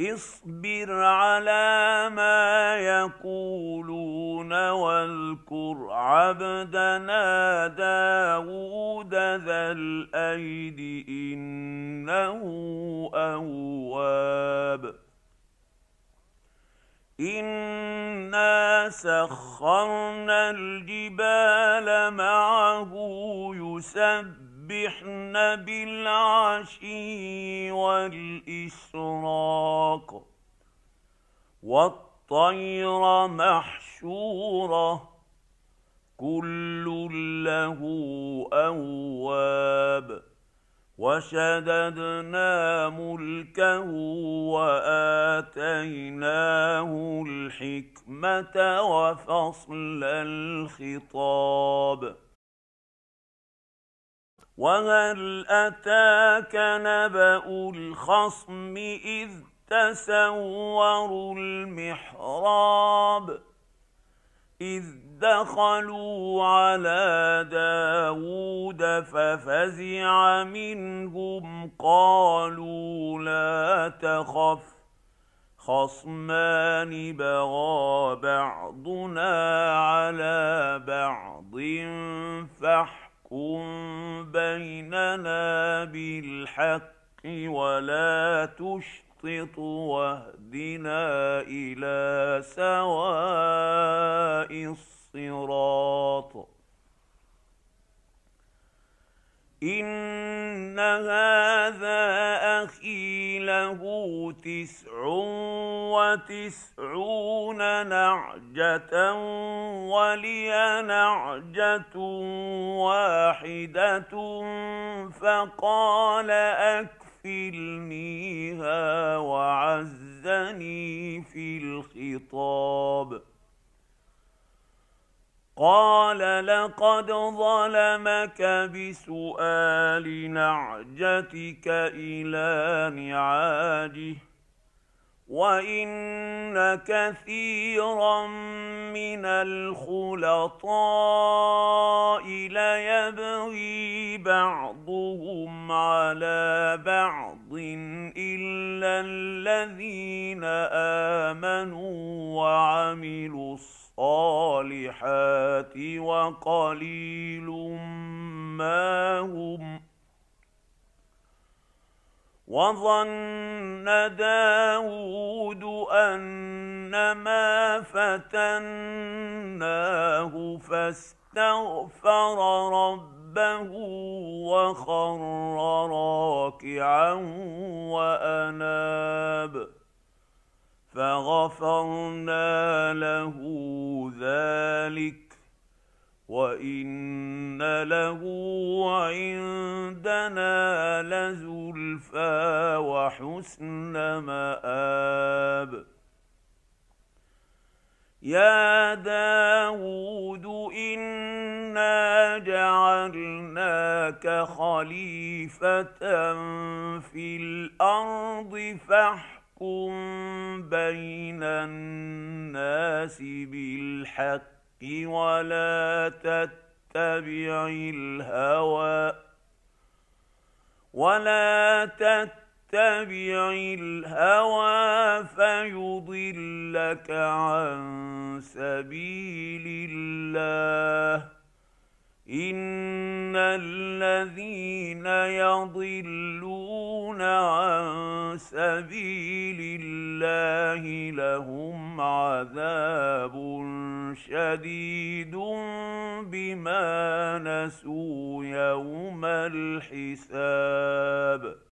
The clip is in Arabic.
اصبر على ما يقولون واذكر عبدنا داود ذا الايد انه اواب انا سخرنا الجبال معه يسبح يسبحن بالعشي والإشراق والطير محشورة كل له أواب وشددنا ملكه وآتيناه الحكمة وفصل الخطاب ۖ وهل اتاك نبا الخصم اذ تسوروا المحراب اذ دخلوا على داود ففزع منهم قالوا لا تخف خصمان بغى بعضنا على بعض فاحكم فاحكم بيننا بالحق ولا تشطط واهدنا الى سواء الصراط ان هذا اخي له تسع وتسعون نعجه ولي نعجه واحده واحدة فقال أكفلنيها وعزني في الخطاب قال لقد ظلمك بسؤال نعجتك إلى نعاجه وان كثيرا من الخلطاء ليبغي بعضهم على بعض الا الذين امنوا وعملوا الصالحات وقليل ما هم وظن داود أنما فتناه فاستغفر ربه وخر راكعا وأناب فغفرنا له ذلك وان له عندنا لزلفى وحسن ماب يا داود انا جعلناك خليفه في الارض فاحكم بين الناس بالحق الحق ولا تتبع الهوى ولا تتبع الهوى فيضلك عن سبيل الله ان الذين يضلون عن سبيل الله لهم عذاب شديد بما نسوا يوم الحساب